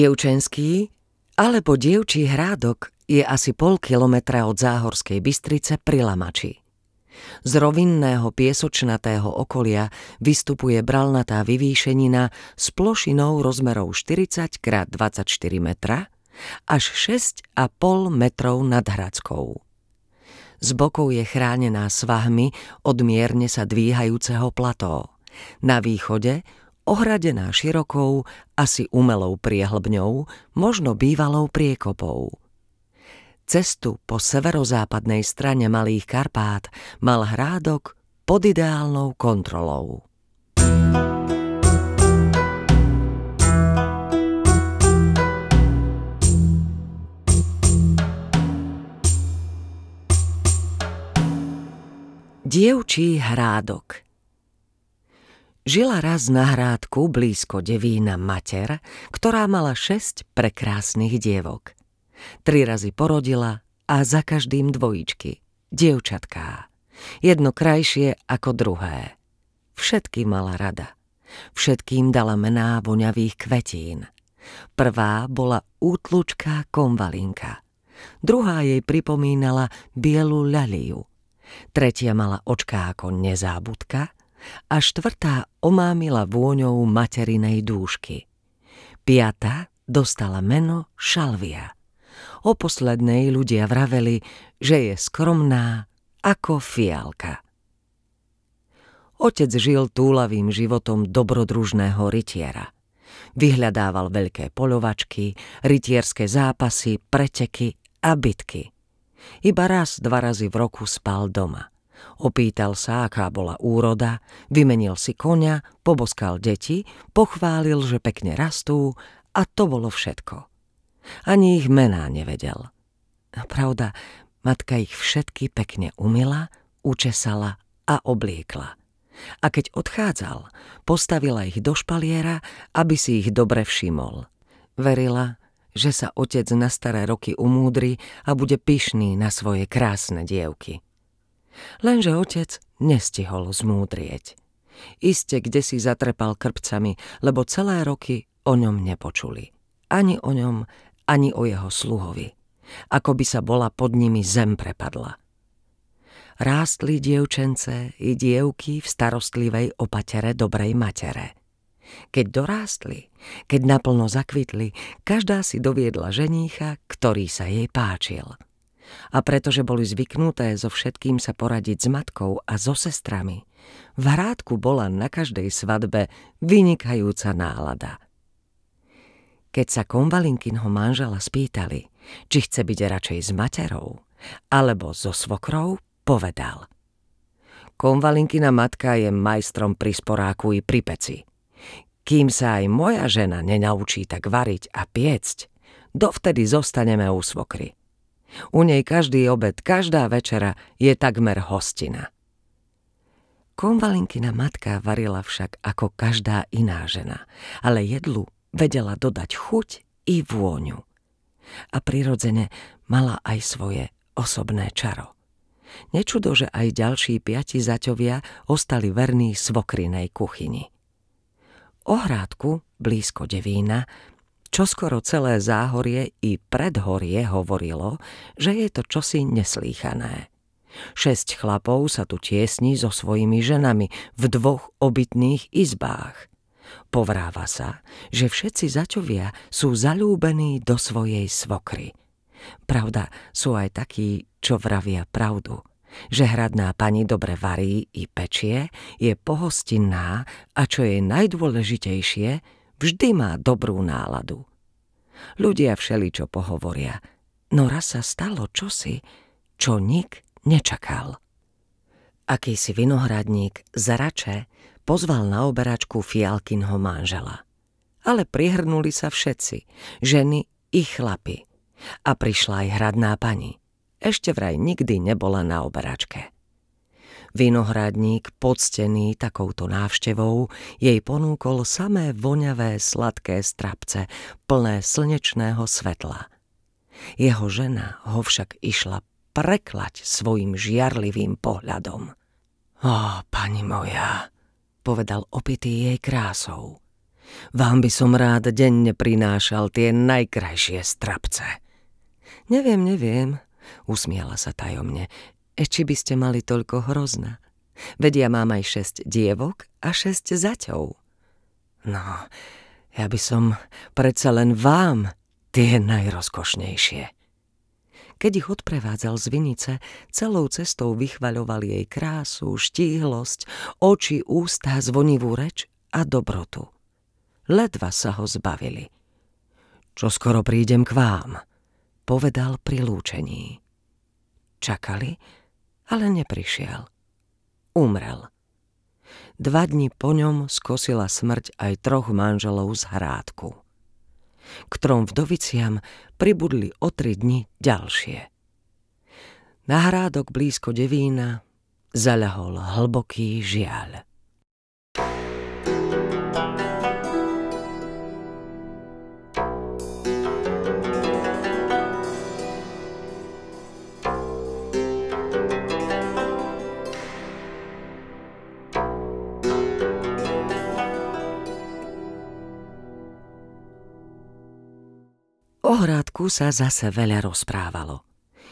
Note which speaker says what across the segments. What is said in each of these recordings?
Speaker 1: Dievčenský alebo Dievčí hrádok je asi pol kilometra od Záhorskej Bystrice pri Lamači. Z rovinného piesočnatého okolia vystupuje bralnatá vyvýšenina s plošinou rozmerov 40 x 24 metra až 6,5 metrov nad Hradskou. Z bokov je chránená svahmi od mierne sa dvíhajúceho plató. Na východe ohradená širokou, asi umelou priehlbňou, možno bývalou priekopou. Cestu po severozápadnej strane Malých Karpát mal hrádok pod ideálnou kontrolou. Dievčí hrádok – Žila raz na hrádku blízko Devína mater, ktorá mala šesť prekrásnych dievok. Tri razy porodila a za každým dvojičky, dievčatká. Jedno krajšie ako druhé. Všetky mala rada. Všetkým dala mená voňavých kvetín. Prvá bola útlučká konvalinka. Druhá jej pripomínala bielu ľaliu. Tretia mala očká ako nezábudka – a štvrtá omámila vôňou materinej dúšky. Piatá dostala meno Šalvia. O poslednej ľudia vraveli, že je skromná ako fialka. Otec žil túlavým životom dobrodružného rytiera. Vyhľadával veľké polovačky, rytierské zápasy, preteky a bitky. Iba raz, dva razy v roku spal doma – Opýtal sa, aká bola úroda, vymenil si konia, poboskal deti, pochválil, že pekne rastú a to bolo všetko. Ani ich mená nevedel. Pravda, matka ich všetky pekne umila, učesala a obliekla. A keď odchádzal, postavila ich do špaliera, aby si ich dobre všimol. Verila, že sa otec na staré roky umúdri a bude pyšný na svoje krásne dievky. Lenže otec nestihol zmúdrieť. Iste kde si zatrepal krpcami, lebo celé roky o ňom nepočuli. Ani o ňom, ani o jeho sluhovi. Ako by sa bola pod nimi zem prepadla. Rástli dievčence i dievky v starostlivej opatere dobrej matere. Keď dorástli, keď naplno zakvitli, každá si doviedla ženícha, ktorý sa jej páčil – a pretože boli zvyknuté so všetkým sa poradiť s matkou a so sestrami, v hrádku bola na každej svadbe vynikajúca nálada. Keď sa konvalinkinho manžela spýtali, či chce byť radšej s materou alebo so svokrou, povedal. Konvalinkina matka je majstrom pri sporáku i pri peci. Kým sa aj moja žena nenaučí tak variť a piecť, dovtedy zostaneme u svokry. U nej každý obed, každá večera je takmer hostina. Konvalinkina matka varila však ako každá iná žena, ale jedlu vedela dodať chuť i vôňu. A prirodzene mala aj svoje osobné čaro. Nečudo, že aj ďalší piati zaťovia ostali verní svokrinej kuchyni. Ohrádku blízko devína, Čoskoro celé záhorie i predhorie hovorilo, že je to čosi neslýchané. Šesť chlapov sa tu tiesní so svojimi ženami v dvoch obytných izbách. Povráva sa, že všetci zaťovia sú zalúbení do svojej svokry. Pravda, sú aj takí, čo vravia pravdu – že hradná pani dobre varí i pečie, je pohostinná a čo je najdôležitejšie, Vždy má dobrú náladu. Ľudia všeličo pohovoria, no raz sa stalo čosi, čo nik nečakal. Akýsi vinohradník z Rače pozval na oberačku Fialkinho manžela. Ale prihrnuli sa všetci, ženy i chlapi. A prišla aj hradná pani. Ešte vraj nikdy nebola na oberačke. Vinohradník, poctený takouto návštevou, jej ponúkol samé voňavé sladké strapce, plné slnečného svetla. Jeho žena ho však išla preklať svojim žiarlivým pohľadom. Ó, pani moja, povedal opitý jej krásou. Vám by som rád denne prinášal tie najkrajšie strapce. Neviem, neviem, usmiala sa tajomne. Eči by ste mali toľko hrozna. Vedia ja mám aj šesť dievok a šesť zaťov. No, ja by som predsa len vám tie najrozkošnejšie. Keď ich odprevádzal z Vinice, celou cestou vychvaľoval jej krásu, štíhlosť, oči, ústa, zvonivú reč a dobrotu. Ledva sa ho zbavili. Čo skoro prídem k vám, povedal pri lúčení. Čakali, ale neprišiel. Umrel. Dva dni po ňom skosila smrť aj troch manželov z hrádku. K trom vdoviciam pribudli o tri dni ďalšie. Na hrádok blízko Devína zaľahol hlboký žiaľ. ohrádku sa zase veľa rozprávalo.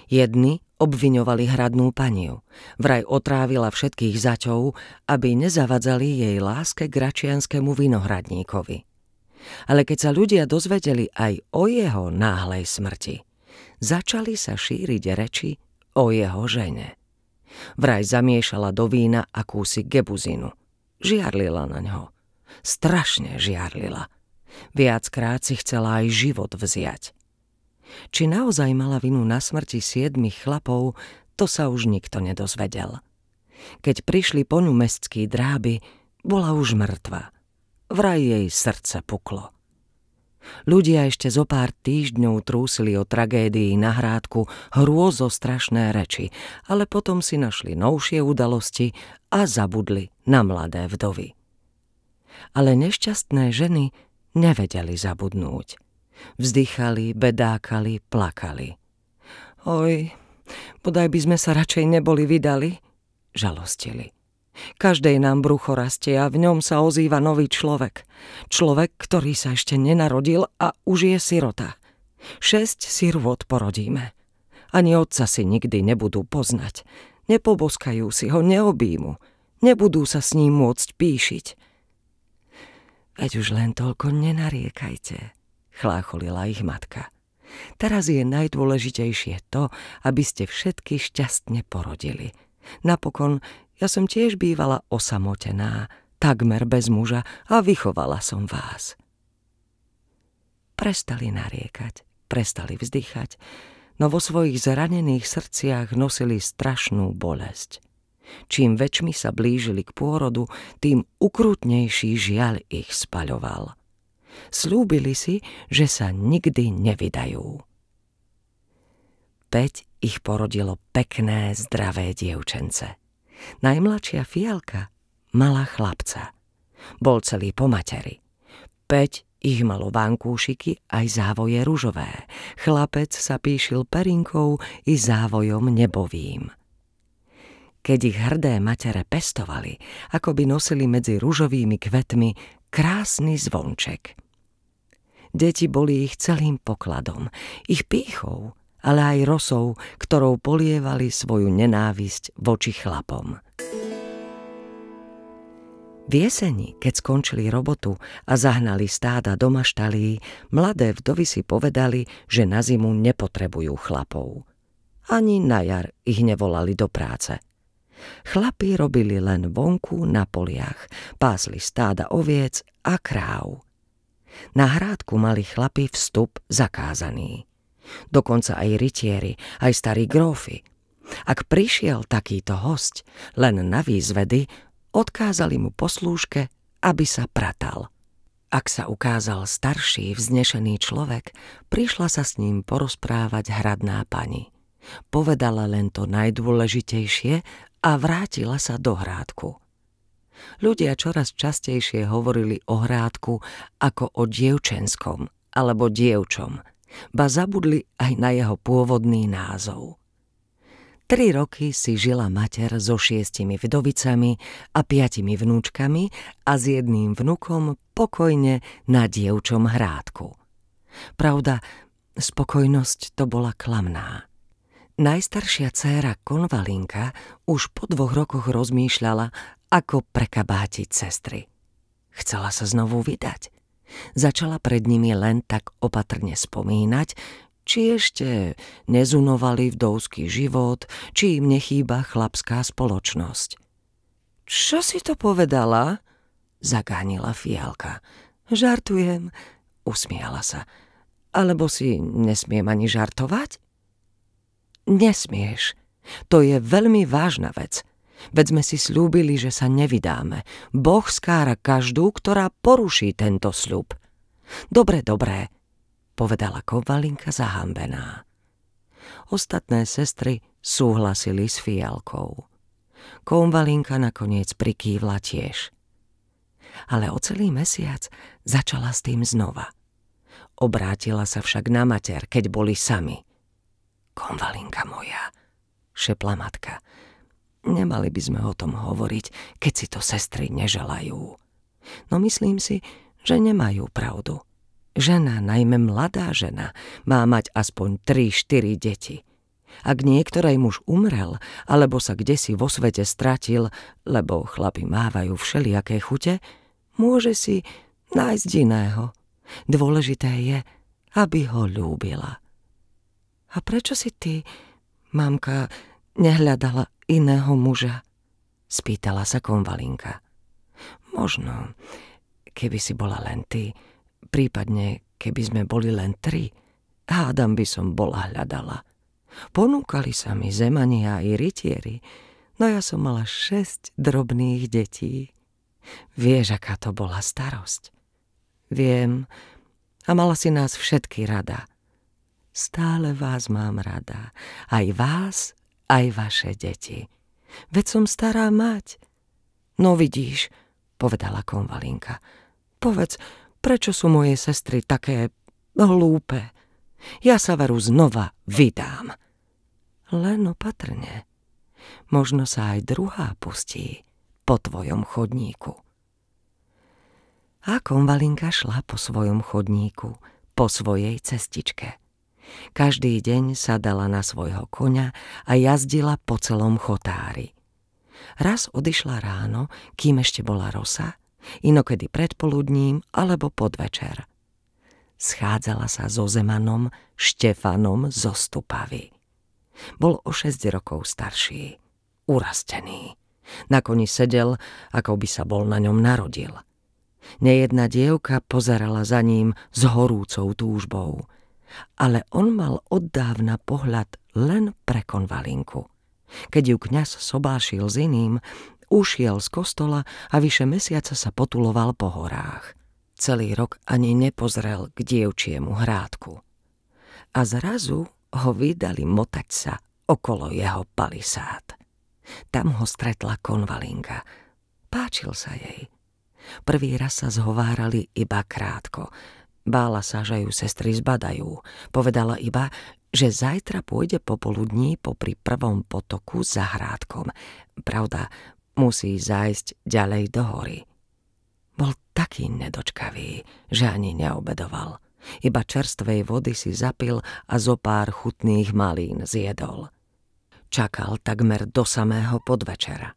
Speaker 1: Jedni obviňovali hradnú paniu. Vraj otrávila všetkých zaťov, aby nezavadzali jej láske k gračianskému vinohradníkovi. Ale keď sa ľudia dozvedeli aj o jeho náhlej smrti, začali sa šíriť reči o jeho žene. Vraj zamiešala do vína akúsi gebuzinu. Žiarlila na ňo. Strašne žiarlila – Viackrát si chcela aj život vziať. Či naozaj mala vinu na smrti siedmých chlapov, to sa už nikto nedozvedel. Keď prišli po ňu mestskí dráby, bola už mŕtva. Vraj jej srdce puklo. Ľudia ešte zo pár týždňov trúsili o tragédii na hrádku hrôzo strašné reči, ale potom si našli novšie udalosti a zabudli na mladé vdovy. Ale nešťastné ženy nevedeli zabudnúť. Vzdychali, bedákali, plakali. Oj, bodaj by sme sa radšej neboli vydali, žalostili. Každej nám brucho rastie a v ňom sa ozýva nový človek. Človek, ktorý sa ešte nenarodil a už je sirota. Šesť sirvot porodíme. Ani otca si nikdy nebudú poznať. Nepoboskajú si ho, neobímu. Nebudú sa s ním môcť píšiť. Veď už len toľko nenariekajte, chlácholila ich matka. Teraz je najdôležitejšie to, aby ste všetky šťastne porodili. Napokon, ja som tiež bývala osamotená, takmer bez muža a vychovala som vás. Prestali nariekať, prestali vzdychať, no vo svojich zranených srdciach nosili strašnú bolesť. Čím väčšmi sa blížili k pôrodu, tým ukrutnejší žiaľ ich spaľoval. Slúbili si, že sa nikdy nevydajú. Peť ich porodilo pekné, zdravé dievčence. Najmladšia fialka mala chlapca. Bol celý po materi. Peť ich malo vankúšiky aj závoje ružové. Chlapec sa píšil perinkou i závojom nebovým keď ich hrdé matere pestovali, ako by nosili medzi ružovými kvetmi krásny zvonček. Deti boli ich celým pokladom, ich pýchou, ale aj rosou, ktorou polievali svoju nenávisť voči chlapom. V jeseni, keď skončili robotu a zahnali stáda do maštalí, mladé vdovy si povedali, že na zimu nepotrebujú chlapov. Ani na jar ich nevolali do práce. Chlapí robili len vonku na poliach, pásli stáda oviec a kráv. Na hrádku mali chlapí vstup zakázaný. Dokonca aj rytieri, aj starí grófy. Ak prišiel takýto host, len na výzvedy odkázali mu poslúžke, aby sa pratal. Ak sa ukázal starší, vznešený človek, prišla sa s ním porozprávať hradná pani. Povedala len to najdôležitejšie a vrátila sa do hrádku. Ľudia čoraz častejšie hovorili o hrádku ako o dievčenskom alebo dievčom, ba zabudli aj na jeho pôvodný názov. Tri roky si žila mater so šiestimi vdovicami a piatimi vnúčkami a s jedným vnukom pokojne na dievčom hrádku. Pravda, spokojnosť to bola klamná. Najstaršia dcéra Konvalinka už po dvoch rokoch rozmýšľala, ako prekabátiť sestry. Chcela sa znovu vydať. Začala pred nimi len tak opatrne spomínať, či ešte nezunovali vdovský život, či im nechýba chlapská spoločnosť. Čo si to povedala? Zagánila fialka. Žartujem, usmiala sa. Alebo si nesmiem ani žartovať? Nesmieš. To je veľmi vážna vec. Veď sme si slúbili, že sa nevydáme. Boh skára každú, ktorá poruší tento sľub. Dobre, dobré, povedala Kovalinka zahambená. Ostatné sestry súhlasili s fialkou. Kovalinka nakoniec prikývla tiež. Ale o celý mesiac začala s tým znova. Obrátila sa však na mater, keď boli sami. Konvalinka moja, šepla matka. Nemali by sme o tom hovoriť, keď si to sestry neželajú. No myslím si, že nemajú pravdu. Žena, najmä mladá žena, má mať aspoň 3-4 deti. Ak niektorej muž umrel, alebo sa kde si vo svete stratil, lebo chlapi mávajú všelijaké chute, môže si nájsť iného. Dôležité je, aby ho ľúbila. A prečo si ty, mamka, nehľadala iného muža? Spýtala sa konvalinka. Možno, keby si bola len ty, prípadne keby sme boli len tri, hádam by som bola hľadala. Ponúkali sa mi zemania i rytieri, no ja som mala šesť drobných detí. Vieš, aká to bola starosť. Viem, a mala si nás všetky rada stále vás mám rada. Aj vás, aj vaše deti. Veď som stará mať. No vidíš, povedala konvalinka. Povedz, prečo sú moje sestry také hlúpe? Ja sa veru znova vydám. Len opatrne. Možno sa aj druhá pustí po tvojom chodníku. A konvalinka šla po svojom chodníku, po svojej cestičke. Každý deň sadala na svojho koňa a jazdila po celom chotári. Raz odišla ráno, kým ešte bola rosa, inokedy predpoludním alebo podvečer. Schádzala sa so Zemanom Štefanom zo Stupavy. Bol o 6 rokov starší, urastený. Na koni sedel, ako by sa bol na ňom narodil. Nejedna dievka pozerala za ním s horúcou túžbou – ale on mal od dávna pohľad len pre konvalinku. Keď ju kňaz sobášil s iným, ušiel z kostola a vyše mesiaca sa potuloval po horách. Celý rok ani nepozrel k dievčiemu hrádku. A zrazu ho vydali motať sa okolo jeho palisát. Tam ho stretla konvalinka. Páčil sa jej. Prvý raz sa zhovárali iba krátko, Bála sa, že ju sestry zbadajú. Povedala iba, že zajtra pôjde popoludní popri prvom potoku za hrádkom. Pravda, musí zájsť ďalej do hory. Bol taký nedočkavý, že ani neobedoval. Iba čerstvej vody si zapil a zo pár chutných malín zjedol. Čakal takmer do samého podvečera.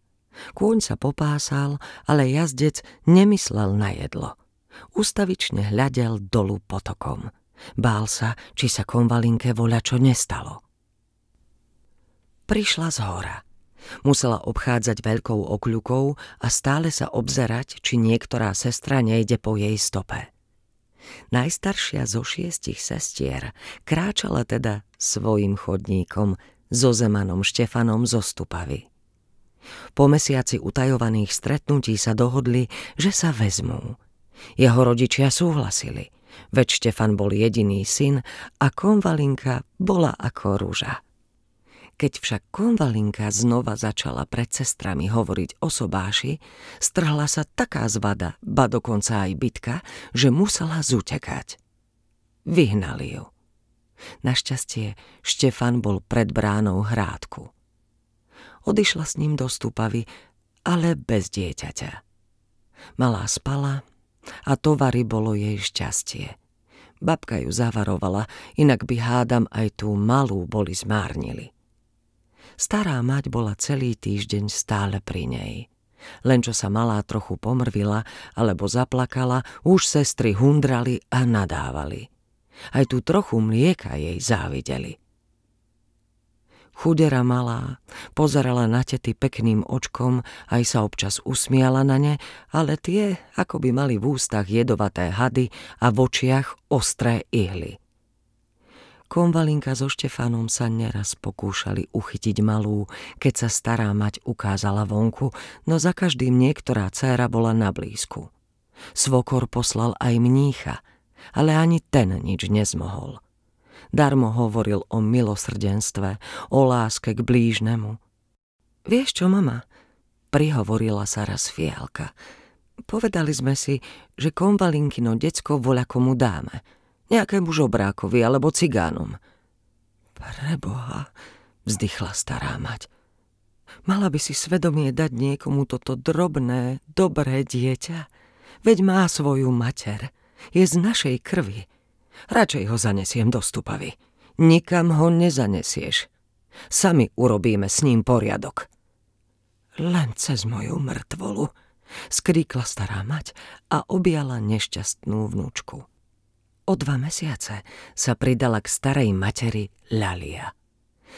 Speaker 1: Kôň sa popásal, ale jazdec nemyslel na jedlo – Ústavične hľadel dolu potokom. Bál sa, či sa konvalinke voľa čo nestalo. Prišla z hora. Musela obchádzať veľkou okľukou a stále sa obzerať, či niektorá sestra nejde po jej stope. Najstaršia zo šiestich sestier kráčala teda svojim chodníkom so Zemanom Štefanom zo Stupavy. Po mesiaci utajovaných stretnutí sa dohodli, že sa vezmú – jeho rodičia súhlasili. Veď Štefan bol jediný syn a konvalinka bola ako rúža. Keď však konvalinka znova začala pred sestrami hovoriť o sobáši, strhla sa taká zvada, ba dokonca aj bitka, že musela zutekať. Vyhnali ju. Našťastie Štefan bol pred bránou hrádku. Odyšla s ním do stúpavy, ale bez dieťaťa. Malá spala, a tovary bolo jej šťastie. Babka ju zavarovala, inak by hádam aj tú malú boli zmárnili. Stará mať bola celý týždeň stále pri nej. Len čo sa malá trochu pomrvila alebo zaplakala, už sestry hundrali a nadávali. Aj tú trochu mlieka jej závideli. Chudera malá, pozerala na tety pekným očkom, aj sa občas usmiala na ne, ale tie ako by mali v ústach jedovaté hady a v očiach ostré ihly. Konvalinka so Štefanom sa neraz pokúšali uchytiť malú, keď sa stará mať ukázala vonku, no za každým niektorá dcéra bola na blízku. Svokor poslal aj mnícha, ale ani ten nič nezmohol – darmo hovoril o milosrdenstve, o láske k blížnemu. Vieš čo, mama? Prihovorila sa raz fialka. Povedali sme si, že konvalinkino decko komu dáme. Nejakému žobrákovi alebo cigánom. Preboha, vzdychla stará mať. Mala by si svedomie dať niekomu toto drobné, dobré dieťa. Veď má svoju mater. Je z našej krvi. Radšej ho zanesiem do stupavy. Nikam ho nezanesieš. Sami urobíme s ním poriadok. Len cez moju mŕtvolu, skríkla stará mať a objala nešťastnú vnúčku. O dva mesiace sa pridala k starej materi Lalia.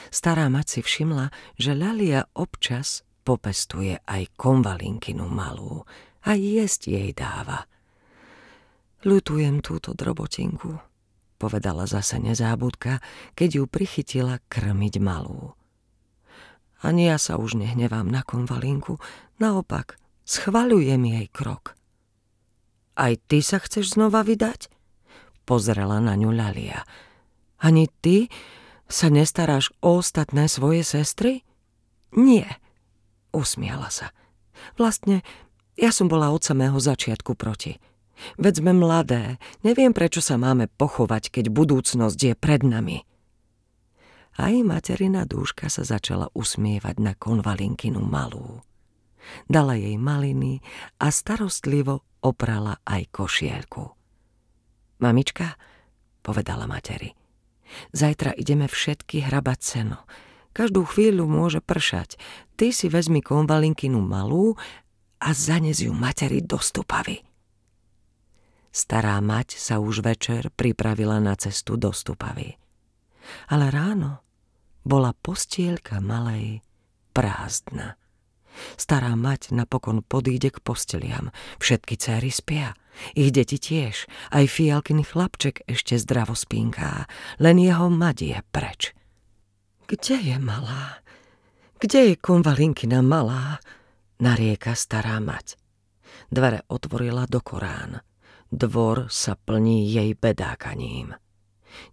Speaker 1: Stará mať si všimla, že Lalia občas popestuje aj konvalinkinu malú a jesť jej dáva. Ľutujem túto drobotinku, povedala zase nezábudka, keď ju prichytila krmiť malú. Ani ja sa už nehnevám na konvalinku, naopak, schvaľujem jej krok. Aj ty sa chceš znova vydať? Pozrela na ňu Lalia. Ani ty sa nestaráš o ostatné svoje sestry? Nie, usmiala sa. Vlastne, ja som bola od samého začiatku proti. Veď sme mladé, neviem prečo sa máme pochovať, keď budúcnosť je pred nami. Aj materina dúška sa začala usmievať na konvalinkinu malú. Dala jej maliny a starostlivo oprala aj košielku. Mamička, povedala materi, zajtra ideme všetky hrabať seno. Každú chvíľu môže pršať. Ty si vezmi konvalinkinu malú a zanez ju materi do stupavy. Stará mať sa už večer pripravila na cestu do Stupavy. Ale ráno bola postielka malej prázdna. Stará mať napokon podíde k posteliam. Všetky céry spia. Ich deti tiež. Aj fialkin chlapček ešte zdravo spínká. Len jeho mať je preč. Kde je malá? Kde je konvalinkina malá? Narieka stará mať. Dvere otvorila do Korán. Dvor sa plní jej bedákaním.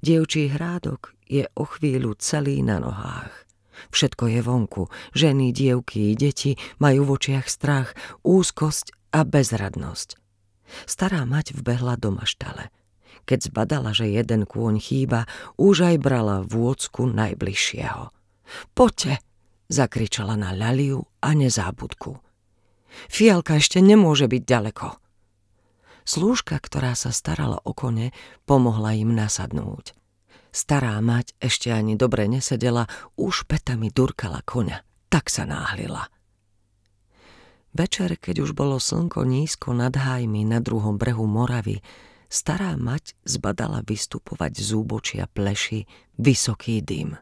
Speaker 1: Dievčí hrádok je o chvíľu celý na nohách. Všetko je vonku. Ženy, dievky, i deti majú v očiach strach, úzkosť a bezradnosť. Stará mať vbehla do maštale. Keď zbadala, že jeden kôň chýba, už aj brala vôcku najbližšieho. Poďte, zakričala na Laliu a nezábudku. Fialka ešte nemôže byť ďaleko. Slúžka, ktorá sa starala o kone, pomohla im nasadnúť. Stará mať ešte ani dobre nesedela, už petami durkala koňa. Tak sa náhlila. Večer, keď už bolo slnko nízko nad hájmi na druhom brehu Moravy, stará mať zbadala vystupovať z úbočia pleši vysoký dym.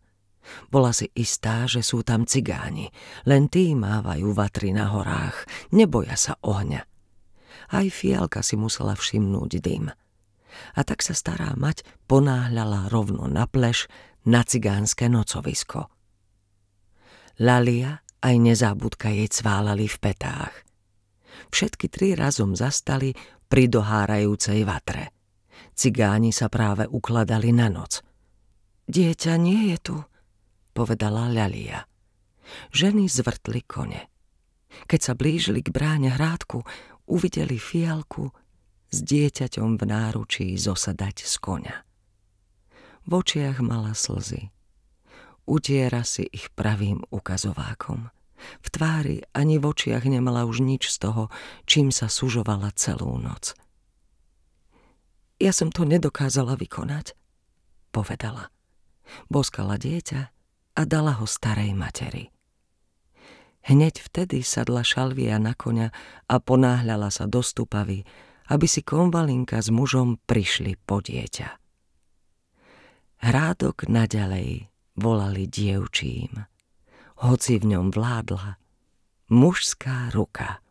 Speaker 1: Bola si istá, že sú tam cigáni, len tí mávajú vatry na horách, neboja sa ohňa. Aj fialka si musela všimnúť dym. A tak sa stará mať ponáhľala rovno na pleš na cigánske nocovisko. Lalia aj nezábudka jej cválali v petách. Všetky tri razom zastali pri dohárajúcej vatre. Cigáni sa práve ukladali na noc. Dieťa nie je tu, povedala Lalia. Ženy zvrtli kone. Keď sa blížili k bráne hrádku, uvideli fialku s dieťaťom v náručí zosadať z koňa. V očiach mala slzy. Utiera si ich pravým ukazovákom. V tvári ani v očiach nemala už nič z toho, čím sa sužovala celú noc. Ja som to nedokázala vykonať, povedala. Boskala dieťa a dala ho starej materi. Hneď vtedy sadla Šalvia na koňa a ponáhľala sa do stupavy, aby si konvalinka s mužom prišli po dieťa. Hrádok naďalej volali dievčím, hoci v ňom vládla mužská ruka.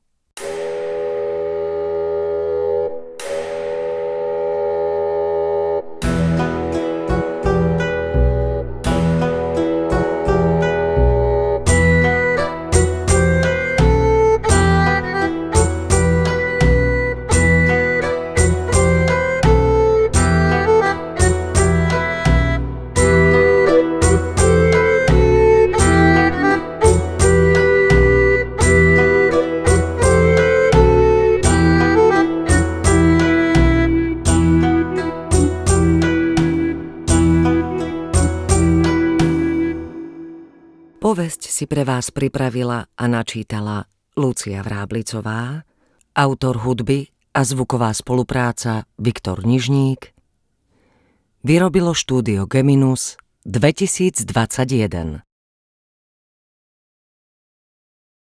Speaker 1: pre vás pripravila a načítala Lucia Vráblicová, autor hudby a zvuková spolupráca Viktor Nižník, vyrobilo štúdio Geminus 2021.